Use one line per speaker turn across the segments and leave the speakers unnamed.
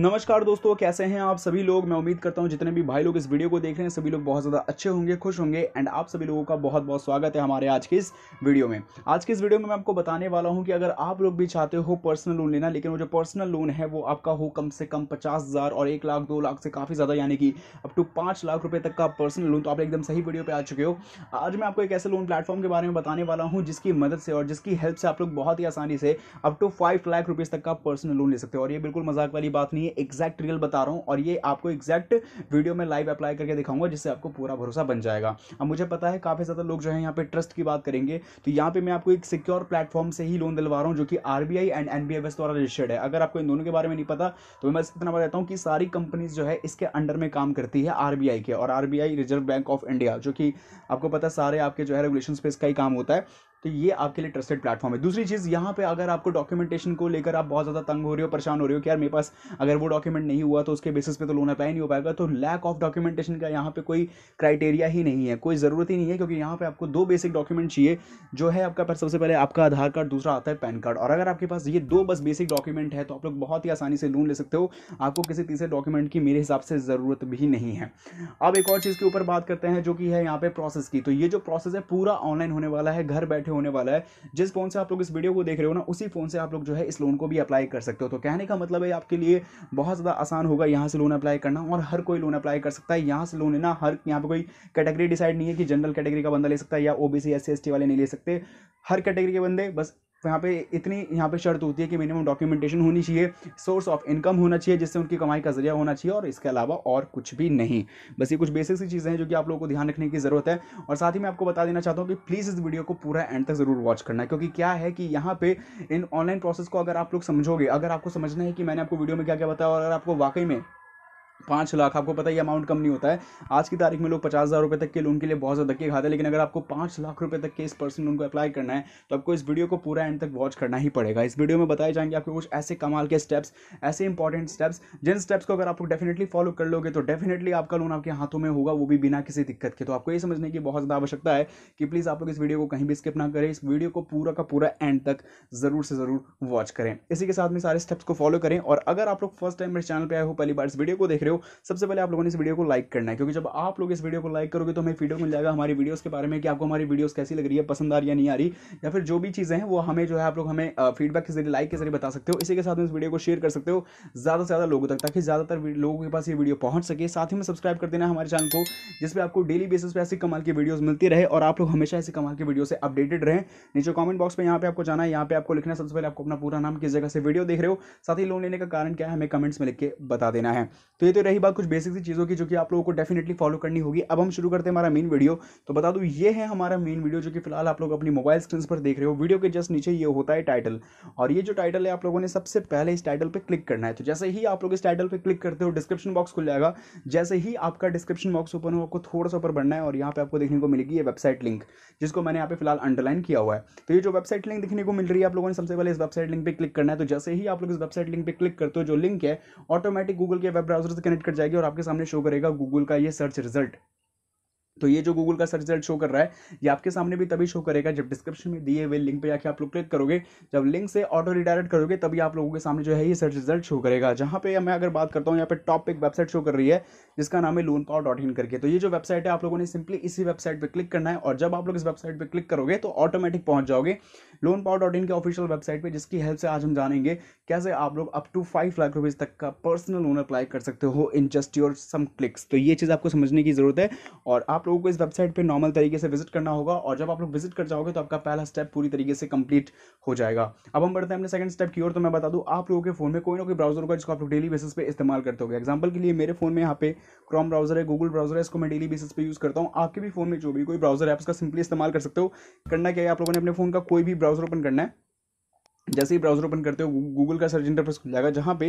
नमस्कार दोस्तों कैसे हैं आप सभी लोग मैं उम्मीद करता हूं जितने भी भाई लोग इस वीडियो को देख रहे हैं सभी लोग बहुत ज़्यादा अच्छे होंगे खुश होंगे एंड आप सभी लोगों का बहुत बहुत स्वागत है हमारे आज के इस वीडियो में आज के इस वीडियो में मैं आपको बताने वाला हूं कि अगर आप लोग भी चाहते हो पर्सनल लोन लेना लेकिन वो जो पर्सनल लोन है वो आपका हो कम से कम पचास और एक लाख दो लाख से काफ़ी ज़्यादा यानी कि अप टू पाँच लाख रुपये तक का पर्सनल लोन तो आप एकदम सही वीडियो पर आ चुके हो आज मैं आपको एक ऐसे लोन प्लेटफॉर्म के बारे में बताने वाला हूँ जिसकी मदद से और जिसकी हेल्प से आप लोग बहुत ही आसानी से up to five lakh rupees तक का पर्सनल लोन ले सकते हो और ये बिल्कुल मजाक वाली बात नहीं नहीं है एग्जैक्ट रियल बता रहा हूँ और ये आपको एग्जैक्ट वीडियो में लाइव अप्लाई करके दिखाऊंगा जिससे आपको पूरा भरोसा बन जाएगा अब मुझे पता है काफ़ी ज़्यादा लोग जो है यहाँ पे ट्रस्ट की बात करेंगे तो यहाँ पर मैं आपको एक सिक्योर प्लेटफॉर्म से ही लोन दिलवा रहा हूँ जो कि आर एंड एन द्वारा रजिस्टर्ड है अगर आपको इन दोनों के बारे में नहीं पता तो मैं इतना बताता हूँ कि सारी कंपनीज जो है इसके अंडर में काम करती है आर के और R Reserve Bank of India जो कि आपको पता सारे आपके जो है रेगुलेशन पे इसका ही काम होता है तो ये आपके लिए ट्रस्टेड प्लेटफॉर्म है दूसरी चीज़ यहाँ पे अगर आपको डॉक्यूमेंटेशन को लेकर आप बहुत ज़्यादा तंग हो रहे हो परेशान हो रहे हो कि यार मेरे पास अगर वो डॉक्यूमेंट नहीं हुआ तो उसके बेसिस पे तो लोन अप्लाई नहीं हो पाएगा तो लैक ऑफ डॉक्यूमेंटेशन का यहाँ पे कोई क्राइटेरिया ही नहीं है कोई ज़रूरत ही नहीं है क्योंकि यहाँ पर आपको दो बेसिक डॉक्यूमेंट चाहिए जो है आपका पर सबसे पहले आपका आधार कार्ड दूसरा आता है पैन कार्ड और अगर आपके पास ये दो बस बेसिक डॉक्यूमेंट है तो आप लोग बहुत ही आसानी से लोन ले सकते हो आपको किसी तीसरे डॉक्यूमेंट की मेरे हिसाब से ज़रूरत भी नहीं है अब एक और चीज़ के ऊपर बात करते हैं जो कि है यहाँ पे प्रोसेस की तो ये जो प्रोसेस है पूरा ऑनलाइन होने वाला है घर बैठे होने वाला है जिस फ़ोन से आप लोग इस वीडियो को देख रहे हो ना उसी फ़ोन से आप लोग जो है इस लोन को भी अप्लाई कर सकते हो तो कहने का मतलब है आपके लिए बहुत ज़्यादा आसान होगा यहाँ से लोन अप्लाई करना और हर कोई लोन अप्लाई कर सकता है यहाँ से लोन लेना हर यहाँ पर कोई कैटेगरी डिसाइड नहीं है कि जनरल कैटेगरी का बंदा ले सकता है या ओबीसी एस सी वाले नहीं ले सकते हर कैटेगरी के बंदे बस तो यहाँ पे इतनी यहाँ पे शर्त होती है कि मिनिमम डॉक्यूमेंटेशन होनी चाहिए सोर्स ऑफ इनकम होना चाहिए जिससे उनकी कमाई का जरिया होना चाहिए और इसके अलावा और कुछ भी नहीं बस ये कुछ बेसिक सी चीज़ें हैं जो कि आप लोगों को ध्यान रखने की ज़रूरत है और साथ ही मैं आपको बता देना चाहता हूँ कि प्लीज़ इस वीडियो को पूरा एंड तक ज़रूर वॉच करना क्योंकि क्या है कि यहाँ पे इन ऑनलाइन प्रोसेस को अगर आप लोग समझोगे अगर आपको समझना है कि मैंने आपको वीडियो में क्या क्या बताया और अगर आपको वाकई में पाँच लाख आपको पता है ये अमाउंट कम नहीं होता है आज की तारीख में लोग पचास हज़ार रुपये तक के लोन के लिए बहुत ज़्यादा धक्के खाते हैं लेकिन अगर आपको पाँच लाख रुपए तक के इस पर्सन लोन को अप्लाई करना है तो आपको इस वीडियो को पूरा एंड तक वॉच करना ही पड़ेगा इस वीडियो में बताए जाएंगे आपको कुछ ऐसे कमाल के स्टेप्स ऐसे इंपॉर्टेंट स्टेप्स जिन स्टेप्स को अगर आप डेफिनेटली फॉलो कर लोगे तो डेफिनेटली आपका लोन आपके हाथों में होगा वो भी बिना किसी दिक्कत के तो आपको ये समझने की बहुत ज़्यादा आवश्यकता है कि प्लीज़ आप लोग इस वीडियो को कहीं भी स्किप ना करें इस वीडियो को पूरा का पूरा एंड तक ज़रूर से ज़रूर वॉच करें इसी के साथ में सारे स्टेप्स को फॉलो करें और अगर आप लोग फर्स्ट टाइम मेरे चैनल पर आए हो पहली बार इस वीडियो को देख रहे हो हो सबसे पहले आप लोगों ने इस वीडियो को लाइक करना है क्योंकि जब आप लोग इस वीडियो को लाइक करोगे तो हमें फीडबैक मिल जाएगा हमारी वीडियोज़ के बारे में कि आपको हमारी वीडियोज़ कैसी लग रही है पसंद आ रही है नहीं आ रही या फिर जो भी चीज़ें हैं वो हमें जो है आप लोग हमें फीडबैक के जरिए लाइक के जरिए बता सकते हो इसी के साथ में इस वीडियो को शेयर कर सकते हो ज़्यादा से ज़्यादा लोगों तक ताकि ज़्यादातर लोगों के पास ये वीडियो पहुँच सके साथ ही में सब्सक्राइब कर देना हमारे चैनल को जिसपे आपको डेली बेसिस पर ऐसी कमाल की वीडियोज़ मिलती रहे और आप लोग हमेशा ऐसी कमाल की वीडियो से अपडेटेड रहें नीचे कॉमेंट बॉक्स में यहाँ पे आपको जाना है यहाँ पे आपको लिखना है सबसे पहले आपको अपना पूरा नाम किस जगह से वीडियो देख रहे हो साथ ही लोन लेने का कारण क्या है हमें कमेंट्स में लिख के बता देना है तो ये तो तो रही बात कुछ बेसिक सी चीज़ों की जो कि आप लोगों को डेफिनेटली फॉलो करनी होगी अब हम शुरू करते हैं हमारा मेन वीडियो तो बता दूँ ये है हमारा मेन वीडियो जो कि फिलहाल आप लोग अपनी मोबाइल स्क्रीन पर देख रहे हो वीडियो के जस्ट नीचे ये होता है टाइटल और ये जो टाइटल है आप लोगों ने सबसे पहले इस टाइटल पर क्लिक करना है तो जैसे ही आप लोग इस टाइटल पर क्लिक करते हो डिस्क्रिप्शन बॉक्स खुल जाएगा जैसे ही आपका डिस्क्रिप्शन बॉक्स ओपन हो आपको थोड़ा सा ऊपर बढ़ना है और यहाँ पर आपको देखने को मिलेगी ये वेबसाइट लिंक जिसको मैंने यहाँ पे फिलहाल अंडरलाइन किया हुआ है तो ये जो वेबसाइट लिंक देखने को मिल रही है आप लोगों ने सबसे पहले इस वेबसाइट लिंक पर क्लिक करना है तो जैसे ही आप लोग इस वेबसाइट लिंक पर क्लिक करते हो जो लिंक है ऑटोमेटिक गूगल के वेब ब्राउजर से कनेक्ट कर जाएगी और आपके सामने शो करेगा गूगल का ये सर्च रिजल्ट तो ये जो गूगल का सर्च रिजल्ट शो कर रहा है ये आपके सामने भी तभी शो करेगा जब डिस्क्रिप्शन में दिए हुए लिंक पे जाके आप लोग क्लिक करोगे जब लिंक से ऑटो रिडायरेक्ट करोगे तभी आप लोगों के सामने जो है ये सर्च रिजल्ट शो करेगा जहाँ पे मैं अगर बात करता हूँ यहाँ पे टॉप एक वेबसाइट शो कर रही है जिसका नाम है लोन पावर डॉट इन करके तो ये जो वेबसाइट है आप लोगों ने सिंपली इसी वेबसाइट पर क्लिक करना है और जब आप लोग इस वेबसाइट पर क्लिक करोगे तो ऑटोमेटिक पहुँच जाओगे लोन पावर डॉट इन के ऑफिशियल वेबसाइट पर जिसकी हेल्प से आज हम जानेंगे कैसे आप लोग up to five lakh rupees तक का पर्सनल लोन अप्लाई कर सकते हो in just your some clicks तो ये चीज़ आपको समझने की जरूरत है और आप आप लोगों को इस वेबसाइट पे नॉर्मल तरीके से विजिट करना होगा और जब आप लोग विजिट कर जाओगे तो आपका पहला स्टेप पूरी तरीके से कंप्लीट हो जाएगा अब हम बढ़ते हैं अपने सेकंड स्टेप की ओर तो मैं बता दूँ आप लोगों के फ़ोन में कोई ना कोई ब्राउजर होगा जिसको आप लोग डेली बेसिस पे इस्तेमाल करते हो एग्जाम्पल के लिए मेरे फोन में यहाँ पे क्रॉम ब्राउजर है गूगल ब्राउजर है इसको मैं डेली बेसिस पे यूज़ करता हूँ आपके भी फोन में जो भी कोई ब्राउजर है आप उसका सिंपली इस्तेमाल कर सकते हो करना क्या है आप लोगों ने अपने फोन का कोई भी ब्राउजर ओपन करना है जैसे ही ब्राउजर ओपन करते हो गूगल का सर्च इंटरफेस खुल जाएगा जहाँ पे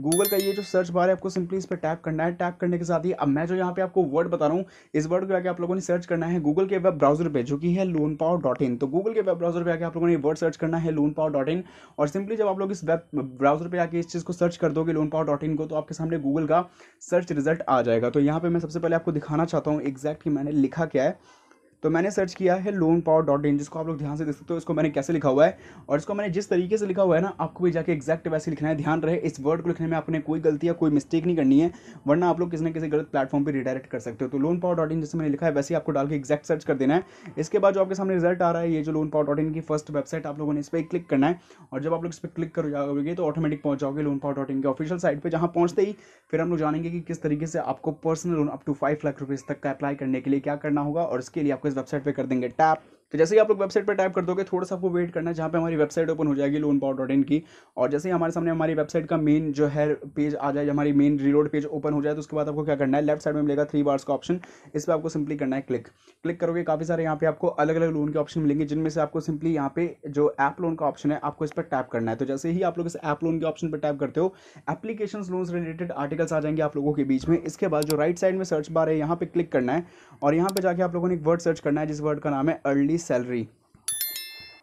गूगल का ये जो सर्च बार है आपको सिंपली इस पर टैप करना है टैप करने के साथ ही अब मैं जो यहाँ पे आपको वर्ड बता रहा हूँ इस वर्ड को आगे आप लोगों ने सर्च करना है गूगल के वेब ब्राउजर पे जो कि है लोन पावर डॉट इन तो गूगल के वेब ब्राउजर पे आके आप लोगों ने वर्ड सर्च करना है लोन पावर डॉट इन और सिंपली जब आप लोग इस वेब ब्राउजर पर आके इस चीज़ को सर्च कर दोगे लोन पावर डॉट इन को तो आपके सामने गूगल का सर्च रिजल्ट आ जाएगा तो यहाँ पर मैं सबसे पहले आपको दिखाना चाहता हूँ एग्जैक्ट कि मैंने लिखा क्या है तो मैंने सर्च किया है लोन पावर डॉट इन जिसको आप लोग ध्यान से देख सकते हो इसको मैंने कैसे लिखा हुआ है और इसको मैंने जिस तरीके से लिखा हुआ है ना आपको भी जाके एक्जैक्ट वैसे लिखना है ध्यान रहे इस वर्ड को लिखने में आपने कोई गलती या कोई मिस्टेक नहीं करनी है वरना आप लोग किसी न किसी गलत प्लेटफॉर्म पर रिडायरेक्ट कर सकते हो तो लोन पावर डॉट इन जैसे मैंने लिखा है वैसे ही आपको डाल के एक्जैक्ट सर्च कर देना है इसके बाद जो आपके सामने रिजल्ट आ रहा है ये जो लोन पावर डॉट इन की फर्स्ट वेबसाइट आप लोगों ने इस पर क्लिक करना है और जब आप लोग इस पर क्लिक कर जाओगे तो ऑटोमेटिक पहुंच जाओगे लोन पावर डॉट इन के ऑफिशियल साइट पर जहाँ पहुँचते ही फिर हम लोग जानेंगे कि किस तरीके से आपको personal loan up to five lakh rupees तक का अप्लाई करने के लिए क्या करना होगा और इसके लिए आपको इस वेबसाइट पर कर देंगे टैप तो जैसे ही आप लोग वेबसाइट पर टाइप कर दोगे थोड़ा सा आपको वेट करना है जहाँ पे हमारी वेबसाइट ओपन हो जाएगी लोन पावर डॉट इन की और जैसे ही हमारे सामने हमारी वेबसाइट का मेन जो है पेज आ जाए हमारी मेन रीलोड पेज ओपन हो जाए तो उसके बाद आपको क्या करना है लेफ्ट साइड में मिलेगा थ्री बार्स का ऑप्शन इस पर आपको सिंपली करना है क्लिक क्लिक करोगे काफ़ी सारे यहाँ पे आपको अलग अलग लोन के ऑप्शन मिलेंगे जिनमें से आपको सिंपली यहाँ पे जो ऐप लोन का ऑप्शन है आपको इस पर टैप करना है तो जैसे ही आप लोग इस ऐप लोन के ऑप्शन पर टैप करते हो एप्लीकेशन लोन रिलेटेड आर्टिकल्स आ जाएंगे आप लोगों के बीच में इसके बाद जो राइट साइड में सर्च बार है यहाँ पर क्लिक करना है और यहाँ पे जाके आप लोगों ने एक वर्ड सर्च करना है जिस वर्ड का नाम है अर्ली सैलरी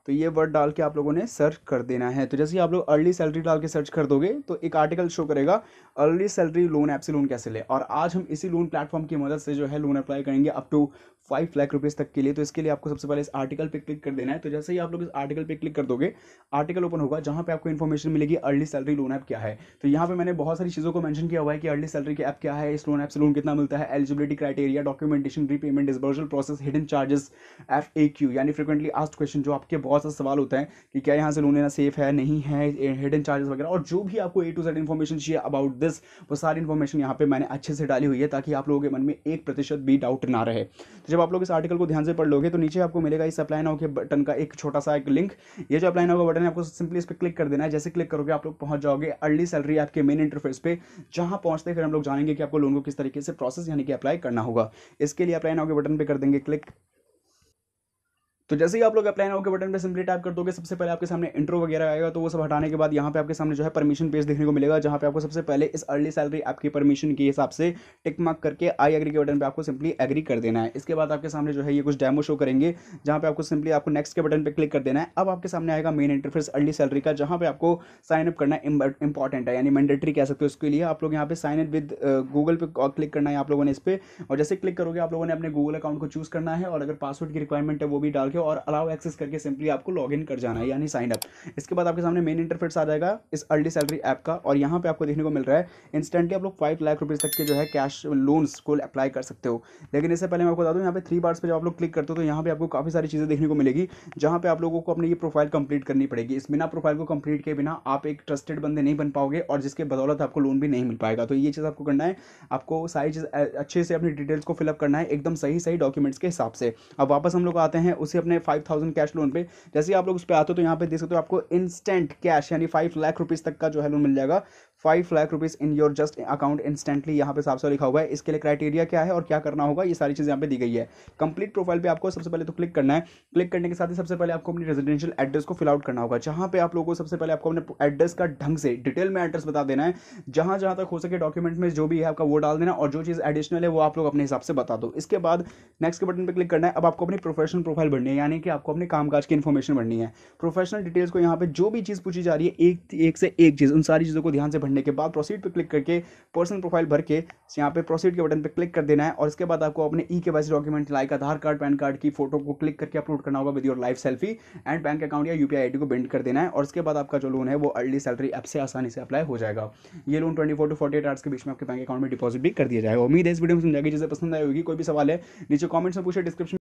तो ये वर्ड डाल के आप लोगों ने सर्च कर देना है तो जैसे ही आप लोग अर्ली सैलरी डाल के सर्च कर दोगे तो एक आर्टिकल शो करेगा अर्ली सैलरी लोन ऐप से लोन कैसे ले और आज हम इसी लोन प्लेटफॉर्म की मदद से जो है लोन अप्लाई करेंगे up to five lakh rupees तक के लिए तो इसके लिए आपको सबसे पहले इस आर्टिकल पे क्लिक कर देना है तो जैसे ही आप लोग इस आर्टिकल पे क्लिक कर दोगे आर्टिकल ओपन होगा जहां पे आपको इन्फॉर्मेशन मिलेगी अर्ली सैलरी लोन ऐप क्या है तो यहाँ पे मैंने बहुत सारी चीज़ों को मैंशन किया हुआ है कि अर्ली सैलरी की ऐप क्या है इस लोन ऐप से लोन कितना मिलता है eligibility criteria documentation repayment disbursal process hidden charges F A Q यानी फ्रिक्वेंटली आस्ट क्वेश्चन जो आपके बहुत सारे सवाल होते हैं कि क्या यहाँ से लोन लेना सेफ है नहीं है हिडन चार्जेस वगैरह और जो भी आपको ए टू जेड इन्फॉर्मेशन चाहिए अबाउट दिस वो सारी इन्फॉर्मेशन यहाँ पे मैंने अच्छे से डाली हुई है ताकि आप लोगों के मन में एक प्रतिशत भी डाउट ना रहे तो जब जब आप लोग इस आर्टिकल को ध्यान से पढ़ लोगे तो नीचे आपको मिलेगा इस अप्लाई नाउ के बटन का एक छोटा सा एक लिंक ये जो अप्लाई नाउ का बटन है आपको सिंपली इस पर क्लिक कर देना है जैसे क्लिक करोगे आप लोग पहुंच जाओगे अर्ली सैलरी आपके मेन इंटरफेस पे जहां पहुंचते फिर हम लोग जानेंगे कि आपको लोन को किस तरीके से प्रोसेस यानी कि अप्लाई करना होगा इसके लिए अप्लाई नाउ के बटन पर कर देंगे क्लिक तो जैसे ही आप लोग अप्लाई ओके के बटन पे सिंपली टाइप कर दोगे सबसे पहले आपके सामने इंट्रो वगैरह आएगा तो वो सब हटाने के बाद यहाँ पे आपके सामने जो है परमिशन पेज देखने को मिलेगा जहाँ पे आपको सबसे पहले इस अर्ली सैलरी आपकी परमिशन के हिसाब से टिक मार्क करके आई एग्री के बटन पे आपको सिंपली एग्री कर देना है इसके बाद आपके सामने जो है ये कुछ डेमो शो करेंगे जहाँ पे आपको सिंपली आपको नेक्स्ट के बटन पर क्लिक कर देना है अब आपके सामने आएगा मेन इंटरफेस अर्ली सैलरी का जहाँ पे आपको साइनअप करना इंपॉर्टेंट है यानी मैंडेटरी कह सकते हो उसके लिए आप लोग यहाँ पे साइन अप विद गूगल पे क्लिक करना है आप लोगों ने इस पर और जैसे क्लिक करोगे आप लोगों ने अपने गूगल अकाउंट को चूज करना है और अगर पासवर्ड की रिक्वायरमेंट है वो भी डाल के करके और अलाउ एक्सेस करके सिंपली आपको लॉग इन कर जाना है यानी साइन अप इसके बाद आपके सामने मेन इंटरफेस आ जाएगा इस अर्ली सैलरी ऐप का और यहाँ पे आपको देखने को मिल रहा है इंस्टेंटली आप लोग फाइव लाख रुपीज़ तक के जो है कैश लोन्स को अप्लाई कर सकते हो लेकिन इससे पहले मैं आपको बता दूँ यहाँ पे थ्री बार्स पर जब आप लोग क्लिक करते हो तो यहाँ पर आपको काफ़ी सारी चीज़ें देखने को मिलेगी जहाँ पर आप लोगों को अपनी ये प्रोफाइल कंप्लीट करनी पड़ेगी इस बिना प्रोफाइल को कंप्लीट के बिना आप एक ट्रस्टेड बंदे नहीं बन पाओगे और जिसके बदौलत आपको लोन भी नहीं मिल पाएगा तो ये चीज़ आपको करना है आपको सारी चीज़ अच्छे से अपनी डिटेल्स को फिलअप करना है एकदम सही सही डॉक्यूमेंट्स के हिसाब से अब वापस हम लोग आते हैं उसे अपने अपने फाइव थाउजेंड कैश लोन पे जैसे आप लोग उस पर आते हो तो यहाँ पे देख सकते हो आपको इंस्टेंट कैश यानी फाइव लाख रुपीज़ तक का जो है लोन मिल जाएगा five lakh rupees in your just account instantly यहाँ पे साफ साफ लिखा हुआ है इसके लिए क्राइटेरिया क्या है और क्या करना होगा ये सारी चीज़ यहाँ पे दी गई है कंप्लीट प्रोफाइल पे आपको सबसे पहले तो क्लिक करना है क्लिक करने के साथ ही सबसे पहले आपको अपनी रेजिडेंशियल एड्रेस को फिलआउट करना होगा जहाँ पे आप लोगों को सबसे पहले आपको अपने एड्रेस का ढंग से डिटेल में एड्रेस बता देना है जहाँ जहाँ तक हो सके डॉक्यूमेंट में जो भी है आपका वो डाल देना और जो चीज़ एडिशनल है वो आप लोग अपने हिसाब से बता दो इसके बाद नेक्स्ट के बटन पर क्लिक करना है अब आपको अपनी प्रोफेशनल प्रोफाइल भरनी है यानी कि आपको अपने कामकाज की इन्फॉर्मेशन भरनी है प्रोफेशनल डिटेल्स को यहाँ पर जो भी चीज़ पूछी जा रही है एक एक से एक चीज़ उन सारी चीज़ों को ध्यान से भरने के बाद प्रोसीड पर क्लिक करके पर्सनल प्रोफाइल भर के यहाँ पे प्रोसीड के बटन पर क्लिक कर देना है और इसके बाद आपको अपने ई के document like Aadhaar card PAN card की फोटो को क्लिक करके अपलोड करना होगा with your life selfie and bank account या यू पी को बेंड कर देना है और इसके बाद आपका जो लोन है वो अर्ली सैलरी ऐप से आसानी से अप्लाई हो जाएगा ये loan twenty four to forty hours के बीच में आपके बैंक अकाउंट में डिपॉजिट भी कर दिया जाएगा उम्मीद है इस वीडियो में समझाएगी जैसे पसंद आएगी कोई भी सवाल है नीचे कॉमेंट्स में पूछे डिस्क्रिप्शन